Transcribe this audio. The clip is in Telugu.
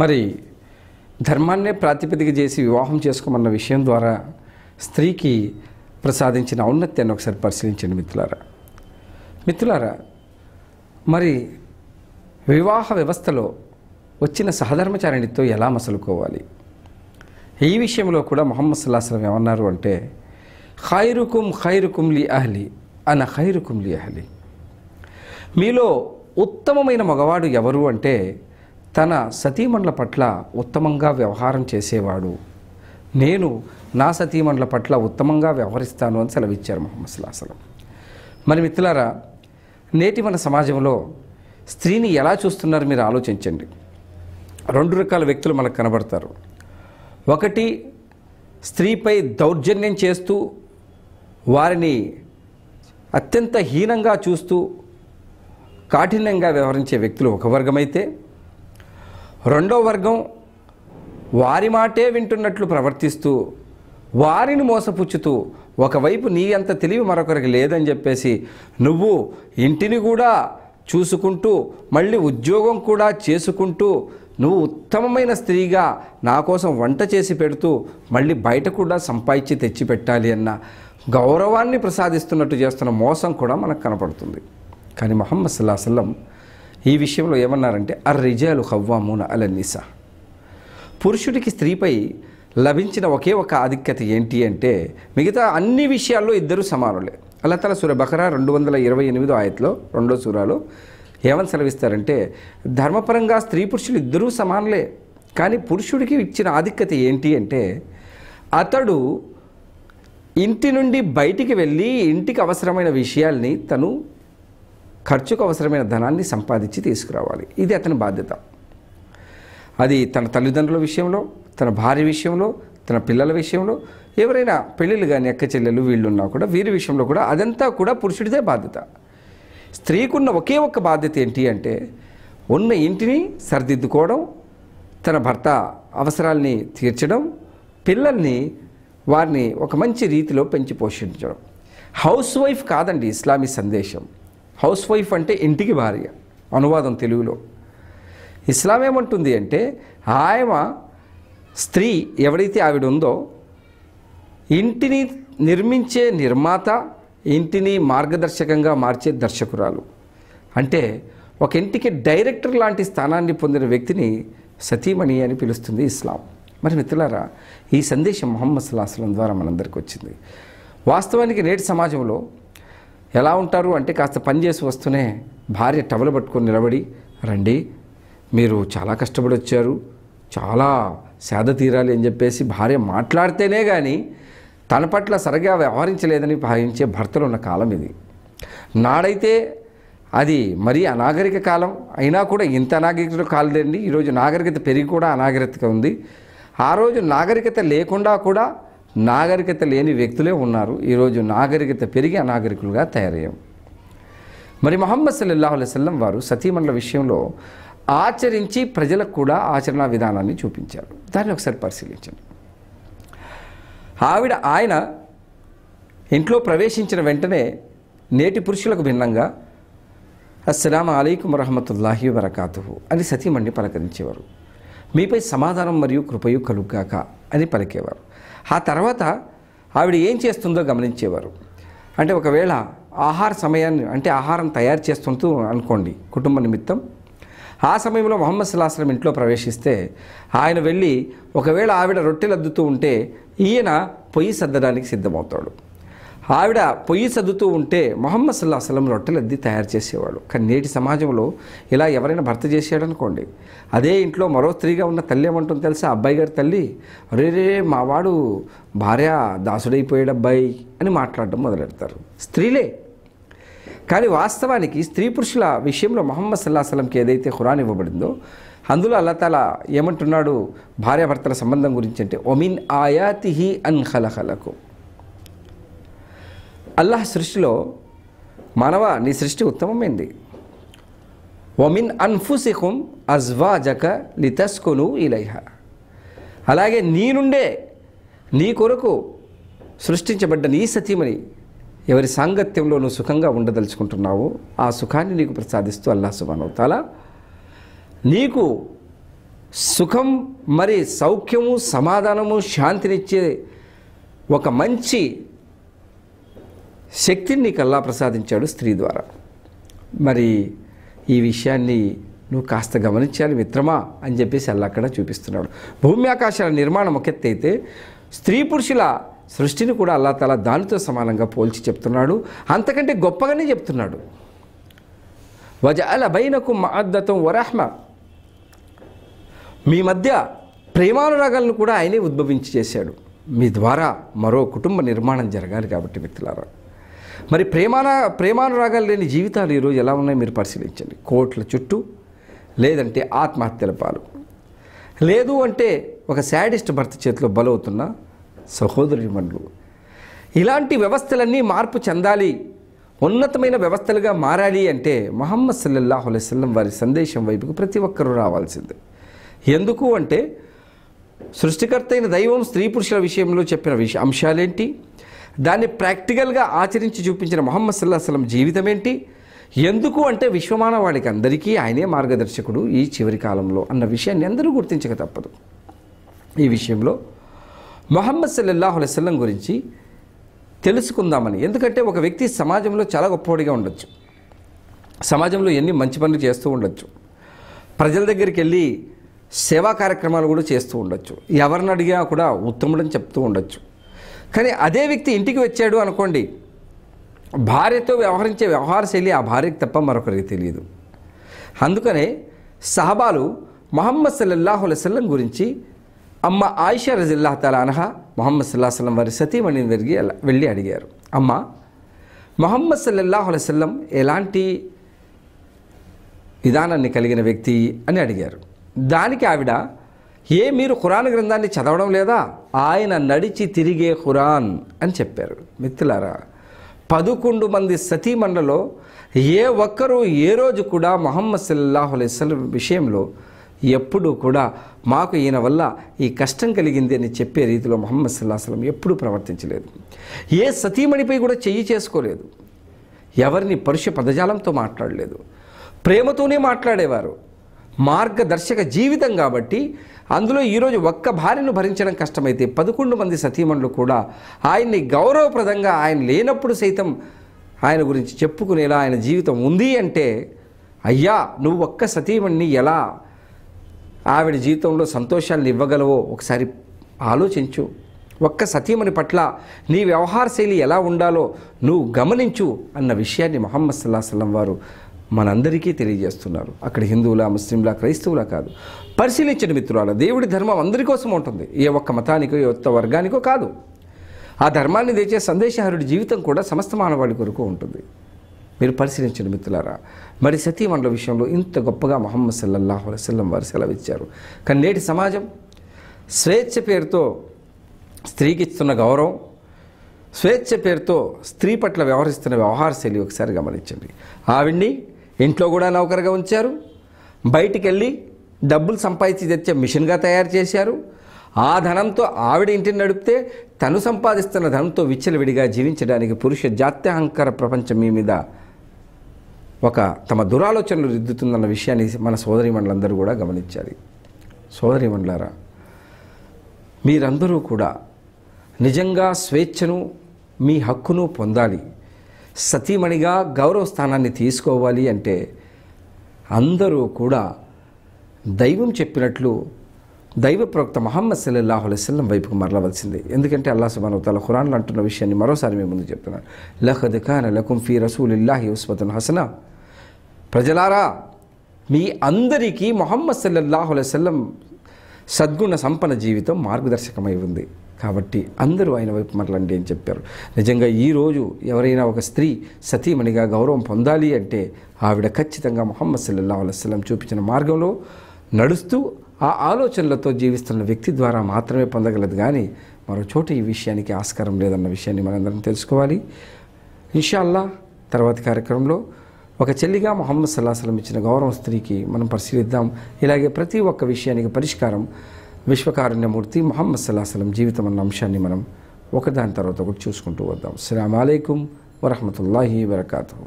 మరి ధర్మాన్నే ప్రాతిపదిక చేసి వివాహం చేసుకోమన్న విషయం ద్వారా స్త్రీకి ప్రసాదించిన ఔన్నత్యాన్ని ఒకసారి పరిశీలించండి మిత్రులారా మిత్రులారా మరి వివాహ వ్యవస్థలో వచ్చిన సహధర్మచారిణితో ఎలా మసలుకోవాలి ఈ విషయంలో కూడా మొహమ్మద్ సుల్లాహం ఏమన్నారు అంటే ఖైరుకుం ఖైరుకుం లి అహ్లి అన ఖైరుకుం లి అహ్లి మీలో ఉత్తమమైన మగవాడు ఎవరు అంటే తన సతీమణుల పట్ల ఉత్తమంగా వ్యవహారం చేసేవాడు నేను నా సతీమణుల పట్ల ఉత్తమంగా వ్యవహరిస్తాను అని సెలవిచ్చారు మొహమ్మద్ సుల్లాసలం మరి మిత్రులారా నేటి మన సమాజంలో స్త్రీని ఎలా చూస్తున్నారు మీరు ఆలోచించండి రెండు రకాల వ్యక్తులు మనకు కనబడతారు ఒకటి స్త్రీపై దౌర్జన్యం చేస్తూ వారిని అత్యంత హీనంగా చూస్తూ కాఠిన్యంగా వ్యవహరించే వ్యక్తులు ఒక వర్గమైతే రెండో వర్గం వారి మాటే వింటున్నట్లు ప్రవర్తిస్తూ వారిని మోసపుచ్చుతూ ఒకవైపు నీ అంత తెలివి మరొకరికి లేదని చెప్పేసి నువ్వు ఇంటిని కూడా చూసుకుంటూ మళ్ళీ ఉద్యోగం కూడా చేసుకుంటూ నువ్వు ఉత్తమమైన స్త్రీగా నా కోసం వంట చేసి పెడుతూ మళ్ళీ బయట కూడా సంపాదించి తెచ్చి పెట్టాలి అన్న గౌరవాన్ని ప్రసాదిస్తున్నట్టు చేస్తున్న మోసం కూడా మనకు కనపడుతుంది కానీ మహమ్మద్ సల్లాహ్ సల్లం ఈ విషయంలో ఏమన్నారంటే అర్రిజాలు హవ్వామూన అలన్నిసా పురుషుడికి స్త్రీపై లభించిన ఒకే ఒక ఆధిక్యత ఏంటి అంటే మిగతా అన్ని విషయాల్లో ఇద్దరు సమానులే అల్లా తల సూర బకరా రెండు వందల ఇరవై ఎనిమిదో ఆయతలో రెండో సూరాలు ఏమని సెలవిస్తారంటే ధర్మపరంగా స్త్రీ పురుషులు ఇద్దరూ సమానులే కానీ పురుషుడికి ఇచ్చిన ఆధిక్యత ఏంటి అంటే అతడు ఇంటి నుండి బయటికి వెళ్ళి ఇంటికి అవసరమైన విషయాల్ని తను ఖర్చుకు అవసరమైన ధనాన్ని సంపాదించి తీసుకురావాలి ఇది అతని బాధ్యత అది తన తల్లిదండ్రుల విషయంలో తన భార్య విషయంలో తన పిల్లల విషయంలో ఎవరైనా పెళ్ళిళ్ళు కానీ అక్క చెల్లెలు వీళ్ళున్నా కూడా వీరి విషయంలో కూడా అదంతా కూడా పురుషుడిదే బాధ్యత స్త్రీకున్న ఒకే ఒక్క బాధ్యత ఏంటి అంటే ఉన్న ఇంటిని సరిదిద్దుకోవడం తన భర్త అవసరాల్ని తీర్చడం పిల్లల్ని వారిని ఒక మంచి రీతిలో పెంచి పోషించడం హౌస్ వైఫ్ కాదండి ఇస్లామీ సందేశం హౌస్ వైఫ్ అంటే ఇంటికి భార్య అనువాదం తెలుగులో ఇస్లాం ఏమంటుంది అంటే ఆయమ స్త్రీ ఎవడైతే ఆవిడ ఉందో ఇంటిని నిర్మించే నిర్మాత ఇంటిని మార్గదర్శకంగా మార్చే దర్శకురాలు అంటే ఒక ఇంటికి డైరెక్టర్ లాంటి స్థానాన్ని పొందిన వ్యక్తిని సతీమణి అని పిలుస్తుంది ఇస్లాం మరి మిత్రులారా ఈ సందేశం మొహమ్మద్ సుల్లాహం ద్వారా మనందరికీ వచ్చింది వాస్తవానికి నేటి సమాజంలో ఎలా ఉంటారు అంటే కాస్త పని చేసి వస్తూనే భార్య టవలు పట్టుకొని నిలబడి రండి మీరు చాలా కష్టపడి వచ్చారు చాలా సేద తీరాలి అని చెప్పేసి భార్య మాట్లాడితేనే కానీ తన పట్ల సరిగా వ్యవహరించలేదని భావించే భర్తలు ఉన్న కాలం ఇది నాడైతే అది మరీ అనాగరిక కాలం అయినా కూడా ఇంత అనాగరికత కాలేదండి ఈరోజు నాగరికత పెరిగి కూడా అనాగరికత ఉంది ఆ రోజు నాగరికత లేకుండా కూడా నాగరికత లేని వ్యక్తులే ఉన్నారు ఈరోజు నాగరికత పెరిగి అనాగరికులుగా తయారయ్యాం మరి మహమ్మద్ సల్లల్లాహు అలైవల్లం వారు సతీమణుల విషయంలో ఆచరించి ప్రజలకు కూడా ఆచరణ విధానాన్ని చూపించారు దాన్ని ఒకసారి పరిశీలించండి ఆవిడ ఆయన ఇంట్లో ప్రవేశించిన వెంటనే నేటి పురుషులకు భిన్నంగా అస్సలాం అలైకుం వరహమతుల్లాహి వరకాతు అని సతీమణ్ణి పలకరించేవారు మీపై సమాధానం మరియు కృపయు కలుగాక అని పలికేవారు ఆ తర్వాత ఆవిడ ఏం చేస్తుందో గమనించేవారు అంటే ఒకవేళ ఆహార సమయాన్ని అంటే ఆహారం తయారు చేస్తుంటూ అనుకోండి కుటుంబ నిమిత్తం ఆ సమయంలో మొహమ్మద్ సలాహస్లం ఇంట్లో ప్రవేశిస్తే ఆయన వెళ్ళి ఒకవేళ ఆవిడ రొట్టెలు అద్దుతూ ఉంటే ఈయన పొయ్యి సర్దడానికి సిద్ధమవుతాడు ఆవిడ పొయ్యి చదువుతూ ఉంటే మొహమ్మద్ సల్లా సలం అద్దీ తయారు చేసేవాడు కానీ నేటి సమాజంలో ఇలా ఎవరైనా భర్త చేసాడనుకోండి అదే ఇంట్లో మరో స్త్రీగా ఉన్న తల్లి ఏమంటుంది తెలుసా అబ్బాయి గారి తల్లి రే రే మావాడు భార్య దాసుడైపోయాడు అబ్బాయి అని మాట్లాడడం మొదలెడతారు స్త్రీలే కానీ వాస్తవానికి స్త్రీ పురుషుల విషయంలో మొహమ్మద్ సల్లా సలంకి ఏదైతే హురాన్ ఇవ్వబడిందో అందులో అల్లా తల ఏమంటున్నాడు భార్యాభర్తల సంబంధం గురించి అంటే ఒమిన్ ఆయాతిహి అన్ హలహలకు అల్లాహ్ సృష్టిలో మానవ నీ సృష్టి ఉత్తమమైంది వమిన్ అన్ఫుసిహుం అజ్వాజక లితస్కును ఇలైహ అలాగే నీ నుండే నీ కొరకు సృష్టించబడ్డ నీ సతీమని ఎవరి సాంగత్యంలో నువ్వు సుఖంగా ఉండదలుచుకుంటున్నావో ఆ సుఖాన్ని నీకు ప్రసాదిస్తూ అల్లా సుబానవుతాలా నీకు సుఖం మరి సౌఖ్యము సమాధానము శాంతినిచ్చే ఒక మంచి శక్తిని నీకు అల్లా ప్రసాదించాడు స్త్రీ ద్వారా మరి ఈ విషయాన్ని నువ్వు కాస్త గమనించాలి మిత్రమా అని చెప్పేసి అల్లా అక్కడ చూపిస్తున్నాడు భూమి ఆకాశాల నిర్మాణం అయితే స్త్రీ పురుషుల సృష్టిని కూడా అల్లా తల దానితో సమానంగా పోల్చి చెప్తున్నాడు అంతకంటే గొప్పగానే చెప్తున్నాడు వజ అల బైనకు మద్దతం వరహ్మ మీ మధ్య ప్రేమానురాగాలను కూడా ఆయనే ఉద్భవించి చేశాడు మీ ద్వారా మరో కుటుంబ నిర్మాణం జరగాలి కాబట్టి మిత్రులారా మరి ప్రేమాన ప్రేమానురాగాలు లేని జీవితాలు ఈరోజు ఎలా ఉన్నాయో మీరు పరిశీలించండి కోట్ల చుట్టూ లేదంటే ఆత్మహత్యల పాలు లేదు అంటే ఒక శాడిస్ట్ భర్త చేతిలో బలవుతున్న మండలు ఇలాంటి వ్యవస్థలన్నీ మార్పు చెందాలి ఉన్నతమైన వ్యవస్థలుగా మారాలి అంటే మహమ్మద్ సల్లల్లాహు అలైస్లం వారి సందేశం వైపుకు ప్రతి ఒక్కరూ రావాల్సిందే ఎందుకు అంటే సృష్టికర్త అయిన దైవం స్త్రీ పురుషుల విషయంలో చెప్పిన విష అంశాలేంటి దాన్ని ప్రాక్టికల్గా ఆచరించి చూపించిన మొహమ్మద్ సల్లాహ్ సలం జీవితం ఏంటి ఎందుకు అంటే విశ్వమానవాడికి అందరికీ ఆయనే మార్గదర్శకుడు ఈ చివరి కాలంలో అన్న విషయాన్ని అందరూ గుర్తించక తప్పదు ఈ విషయంలో మొహమ్మద్ సల్లల్లాహు అలైవల్లం గురించి తెలుసుకుందామని ఎందుకంటే ఒక వ్యక్తి సమాజంలో చాలా గొప్పవాడిగా ఉండొచ్చు సమాజంలో ఎన్ని మంచి పనులు చేస్తూ ఉండొచ్చు ప్రజల దగ్గరికి వెళ్ళి సేవా కార్యక్రమాలు కూడా చేస్తూ ఉండొచ్చు ఎవరిని అడిగినా కూడా ఉత్తముడని చెప్తూ ఉండొచ్చు కానీ అదే వ్యక్తి ఇంటికి వచ్చాడు అనుకోండి భార్యతో వ్యవహరించే వ్యవహార శైలి ఆ భార్యకు తప్ప మరొకరికి తెలియదు అందుకనే సహబాలు మహమ్మద్ సల్లల్లాహు అలైవల్లం గురించి అమ్మ ఆయిషా రజిల్లా తలానహా మొహమ్మద్ సల్లాహం వారి సతీమణిని తిరిగి వెళ్ళి అడిగారు అమ్మ మొహమ్మద్ సల్లల్లాహు అలైవల్లం ఎలాంటి విధానాన్ని కలిగిన వ్యక్తి అని అడిగారు దానికి ఆవిడ ఏ మీరు ఖురాన్ గ్రంథాన్ని చదవడం లేదా ఆయన నడిచి తిరిగే ఖురాన్ అని చెప్పారు మిత్రులారా పదకొండు మంది మండలో ఏ ఒక్కరూ ఏ రోజు కూడా మొహమ్మద్ సల్లాహు విషయంలో ఎప్పుడూ కూడా మాకు ఈయన వల్ల ఈ కష్టం కలిగింది అని చెప్పే రీతిలో మొహమ్మద్ సలం ఎప్పుడూ ప్రవర్తించలేదు ఏ సతీమణిపై కూడా చెయ్యి చేసుకోలేదు ఎవరిని పరుష పదజాలంతో మాట్లాడలేదు ప్రేమతోనే మాట్లాడేవారు మార్గదర్శక జీవితం కాబట్టి అందులో ఈరోజు ఒక్క భార్యను భరించడం కష్టమైతే పదకొండు మంది సతీమణులు కూడా ఆయన్ని గౌరవప్రదంగా ఆయన లేనప్పుడు సైతం ఆయన గురించి చెప్పుకునేలా ఆయన జీవితం ఉంది అంటే అయ్యా నువ్వు ఒక్క సతీమణ్ణి ఎలా ఆవిడ జీవితంలో సంతోషాన్ని ఇవ్వగలవో ఒకసారి ఆలోచించు ఒక్క సతీమణి పట్ల నీ వ్యవహార శైలి ఎలా ఉండాలో నువ్వు గమనించు అన్న విషయాన్ని మొహమ్మద్ సల్లాహం వారు మనందరికీ తెలియజేస్తున్నారు అక్కడ హిందువుల ముస్లింలా క్రైస్తవులా కాదు పరిశీలించండి మిత్రుల దేవుడి ధర్మం అందరి కోసం ఉంటుంది ఏ ఒక్క మతానికో ఏ ఒక్క వర్గానికో కాదు ఆ ధర్మాన్ని తెచ్చే సందేశహారుడి జీవితం కూడా సమస్త మానవాళి కొరకు ఉంటుంది మీరు పరిశీలించండి మిత్రులారా మరి సతీమండల విషయంలో ఇంత గొప్పగా మొహమ్మద్ సల్లల్లాహు అలైవల్లం వారు సెలవిచ్చారు కానీ నేటి సమాజం స్వేచ్ఛ పేరుతో స్త్రీకి ఇస్తున్న గౌరవం స్వేచ్ఛ పేరుతో స్త్రీ పట్ల వ్యవహరిస్తున్న వ్యవహార శైలి ఒకసారి గమనించండి ఆవిడ్ని ఇంట్లో కూడా నౌకరుగా ఉంచారు బయటికి వెళ్ళి డబ్బులు సంపాదించి తెచ్చే మిషన్గా తయారు చేశారు ఆ ధనంతో ఆవిడ ఇంటిని నడిపితే తను సంపాదిస్తున్న ధనంతో విచ్చలవిడిగా జీవించడానికి పురుష జాత్యహంకార ప్రపంచం మీ మీద ఒక తమ దురాలోచనలు రుద్దుతుందన్న విషయాన్ని మన సోదరి మండలందరూ కూడా గమనించాలి సోదరి మండలారా మీరందరూ కూడా నిజంగా స్వేచ్ఛను మీ హక్కును పొందాలి సతీమణిగా గౌరవ స్థానాన్ని తీసుకోవాలి అంటే అందరూ కూడా దైవం చెప్పినట్లు దైవ ప్రవక్త మహమ్మద్ సల్లల్లాహు అలైస్లం వైపుకు మరలవలసింది ఎందుకంటే అల్లా సుబాన్ తల ఖురాన్లు అంటున్న విషయాన్ని మరోసారి మేము ముందు చెప్తున్నాను లహద్ ఖాన్ లఖుం ఫీ ఇల్లాహి ఉస్మతున్ హసన ప్రజలారా మీ అందరికీ మొహమ్మద్ సల్లల్లాహు అలైస్లం సద్గుణ సంపన్న జీవితం మార్గదర్శకమై ఉంది కాబట్టి అందరూ ఆయన వైపు మరలండి అని చెప్పారు నిజంగా ఈరోజు ఎవరైనా ఒక స్త్రీ సతీమణిగా గౌరవం పొందాలి అంటే ఆవిడ ఖచ్చితంగా మొహమ్మద్ సల్లల్లా అలస్లం చూపించిన మార్గంలో నడుస్తూ ఆ ఆలోచనలతో జీవిస్తున్న వ్యక్తి ద్వారా మాత్రమే పొందగలదు కానీ మరో చోట ఈ విషయానికి ఆస్కారం లేదన్న విషయాన్ని మనందరం తెలుసుకోవాలి ఇన్షాల్లా తర్వాతి కార్యక్రమంలో ఒక చెల్లిగా మొహమ్మద్ సలం ఇచ్చిన గౌరవం స్త్రీకి మనం పరిశీలిద్దాం ఇలాగే ప్రతి ఒక్క విషయానికి పరిష్కారం విశ్వకారుణ్యమూర్తి మొహమ్మద్ సల్లాహసలం జీవితం అన్న అంశాన్ని మనం ఒకదాని తర్వాత ఒకటి చూసుకుంటూ వద్దాం అస్సలం వరహమతుల్లాహి వరకాతూ